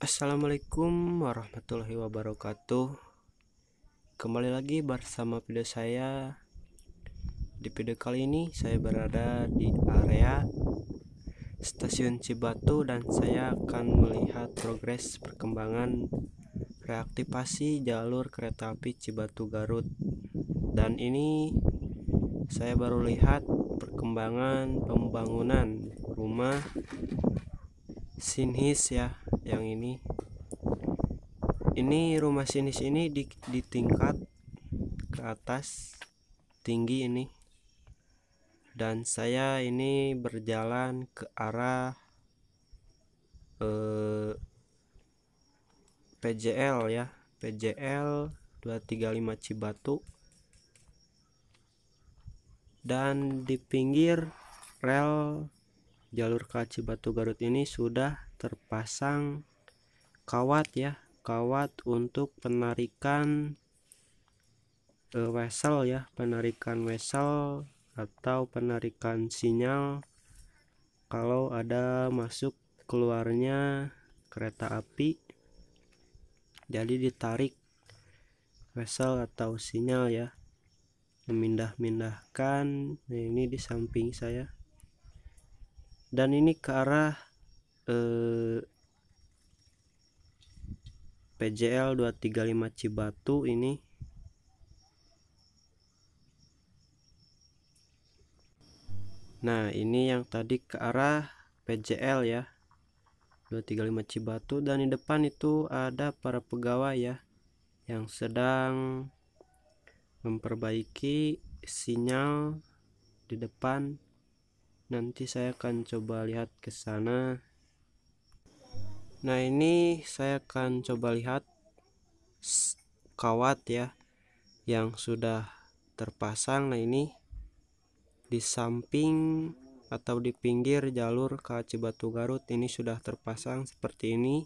Assalamualaikum warahmatullahi wabarakatuh Kembali lagi bersama video saya Di video kali ini saya berada di area Stasiun Cibatu dan saya akan melihat progres perkembangan reaktivasi jalur kereta api Cibatu Garut Dan ini saya baru lihat perkembangan pembangunan rumah Sinis ya yang ini ini rumah sinis ini di, di tingkat ke atas tinggi ini dan saya ini berjalan ke arah eh, PJL ya PJL 235 Cibatu dan di pinggir rel jalur Kaci Batu Garut ini sudah terpasang kawat ya kawat untuk penarikan e, wesel ya penarikan wesel atau penarikan sinyal kalau ada masuk keluarnya kereta api jadi ditarik wesel atau sinyal ya memindah-mindahkan nah, ini di samping saya dan ini ke arah eh, PJL 235 Cibatu ini Nah ini yang tadi ke arah PJL ya 235 Cibatu dan di depan itu ada para pegawai ya yang sedang memperbaiki sinyal di depan nanti saya akan coba lihat ke sana nah ini saya akan coba lihat kawat ya yang sudah terpasang nah ini di samping atau di pinggir jalur ke Cibatu Garut ini sudah terpasang seperti ini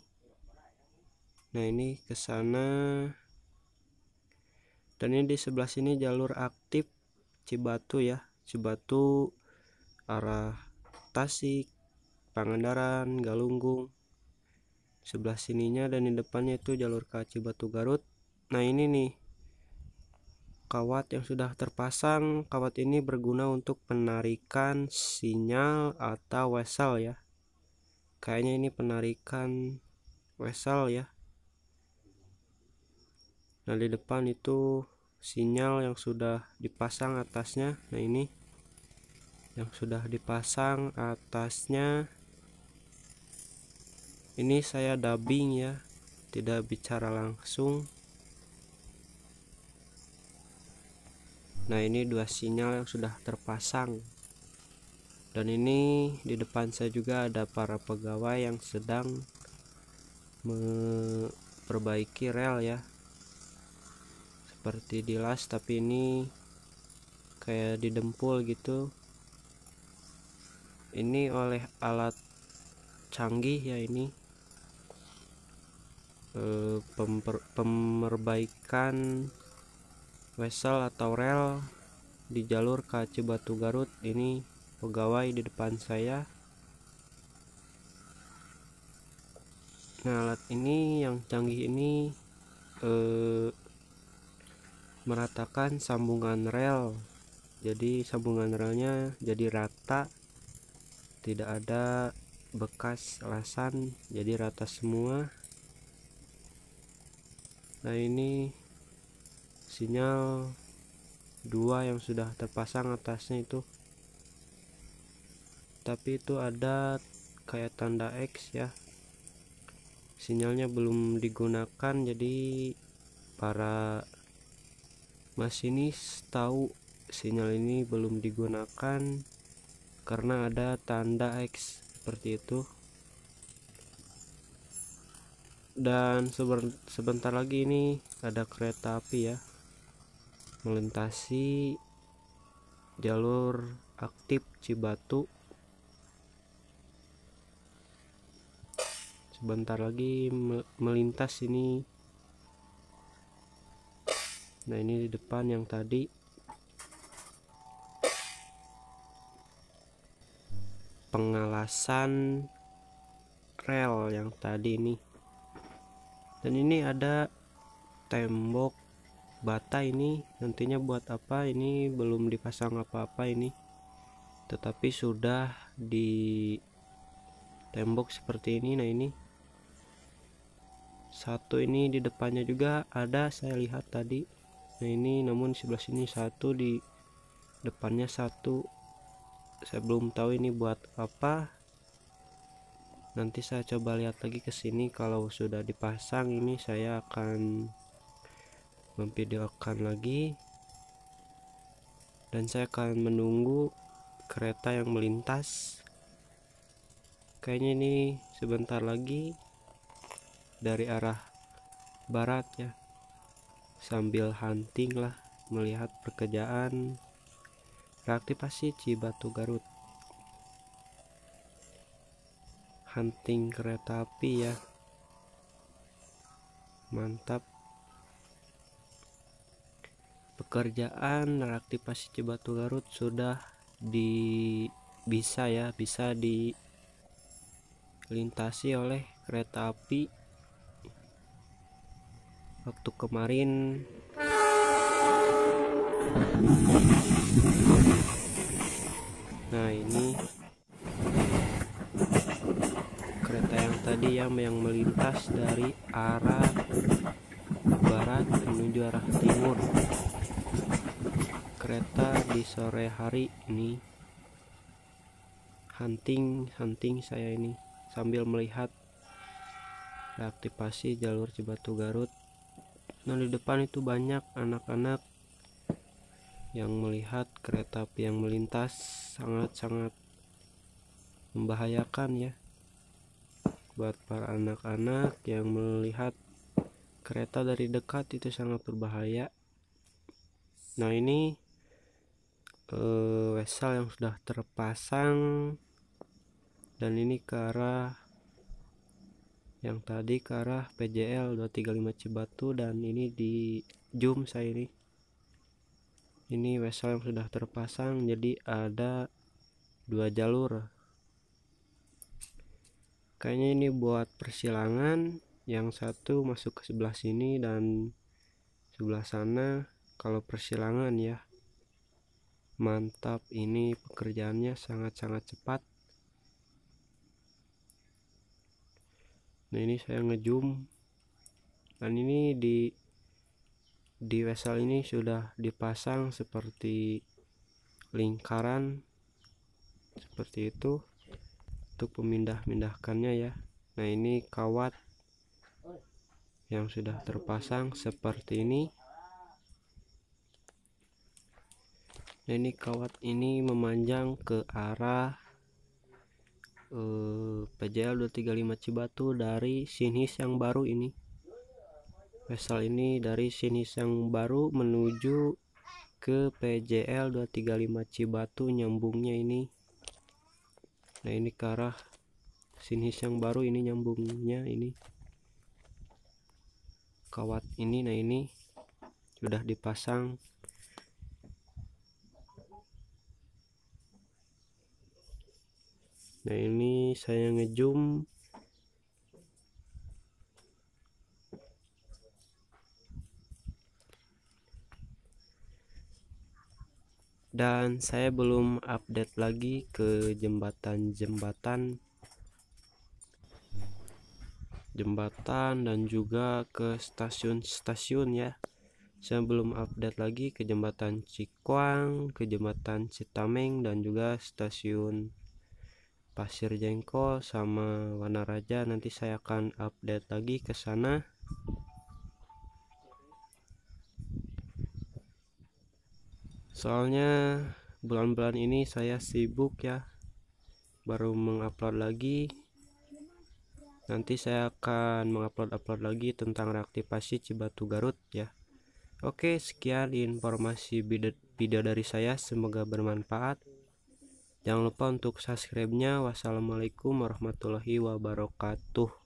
nah ini ke sana dan ini di sebelah sini jalur aktif Cibatu ya Cibatu arah Tasik, Pangandaran, Galunggung. Sebelah sininya dan di depannya itu jalur KC Batu Garut. Nah, ini nih kawat yang sudah terpasang. Kawat ini berguna untuk penarikan sinyal atau wesel ya. Kayaknya ini penarikan wesel ya. Nah, di depan itu sinyal yang sudah dipasang atasnya. Nah, ini yang sudah dipasang atasnya ini saya dubbing ya tidak bicara langsung nah ini dua sinyal yang sudah terpasang dan ini di depan saya juga ada para pegawai yang sedang memperbaiki rel ya seperti dilas tapi ini kayak didempul gitu ini oleh alat canggih ya ini e, pemper, pemerbaikan wesel atau rel di jalur kaca Batu Garut ini pegawai di depan saya nah alat ini yang canggih ini e, meratakan sambungan rel jadi sambungan relnya jadi rata tidak ada bekas lasan jadi rata semua nah ini sinyal dua yang sudah terpasang atasnya itu tapi itu ada kayak tanda X ya sinyalnya belum digunakan jadi para masinis tahu sinyal ini belum digunakan karena ada tanda X seperti itu dan sebentar lagi ini ada kereta api ya melintasi jalur aktif Cibatu sebentar lagi melintas ini nah ini di depan yang tadi pengalasan rel yang tadi ini dan ini ada tembok bata ini nantinya buat apa ini belum dipasang apa-apa ini tetapi sudah di tembok seperti ini nah ini satu ini di depannya juga ada saya lihat tadi nah ini namun sebelah sini satu di depannya satu saya belum tahu ini buat apa nanti saya coba lihat lagi ke sini kalau sudah dipasang ini saya akan memvideokan lagi dan saya akan menunggu kereta yang melintas kayaknya ini sebentar lagi dari arah barat ya sambil hunting lah melihat pekerjaan reaktivasi Cibatu Garut hunting kereta api ya mantap pekerjaan reaktivasi Cibatu Garut sudah di bisa ya bisa dilintasi oleh kereta api waktu kemarin nah ini kereta yang tadi yang yang melintas dari arah barat menuju arah timur kereta di sore hari ini hunting hunting saya ini sambil melihat reaktivasi jalur Cibatu Garut nah di depan itu banyak anak-anak yang melihat kereta api yang melintas sangat-sangat membahayakan ya buat para anak-anak yang melihat kereta dari dekat itu sangat berbahaya nah ini eh, wesel yang sudah terpasang dan ini ke arah yang tadi ke arah PJL 235 Cibatu dan ini di zoom saya ini ini wesel yang sudah terpasang jadi ada dua jalur kayaknya ini buat persilangan yang satu masuk ke sebelah sini dan sebelah sana kalau persilangan ya mantap ini pekerjaannya sangat-sangat cepat nah ini saya ngejum, dan ini di di wesel ini sudah dipasang seperti lingkaran seperti itu untuk pemindah-mindahkannya ya nah ini kawat yang sudah terpasang seperti ini nah ini kawat ini memanjang ke arah eh, PJL 235 Cibatu dari sinis yang baru ini Vessel ini dari yang Baru menuju ke PJL 235 Cibatu nyambungnya ini nah ini ke arah yang Baru ini nyambungnya ini kawat ini nah ini sudah dipasang nah ini saya ngejum dan saya belum update lagi ke jembatan-jembatan jembatan dan juga ke stasiun-stasiun ya saya belum update lagi ke jembatan Cikwang ke jembatan Citameng dan juga stasiun Pasir Jengkol sama Wanaraja nanti saya akan update lagi ke sana soalnya bulan-bulan ini saya sibuk ya baru mengupload lagi nanti saya akan mengupload-upload lagi tentang reaktivasi Cibatu Garut ya Oke sekian informasi video dari saya semoga bermanfaat jangan lupa untuk subscribe-nya wassalamualaikum warahmatullahi wabarakatuh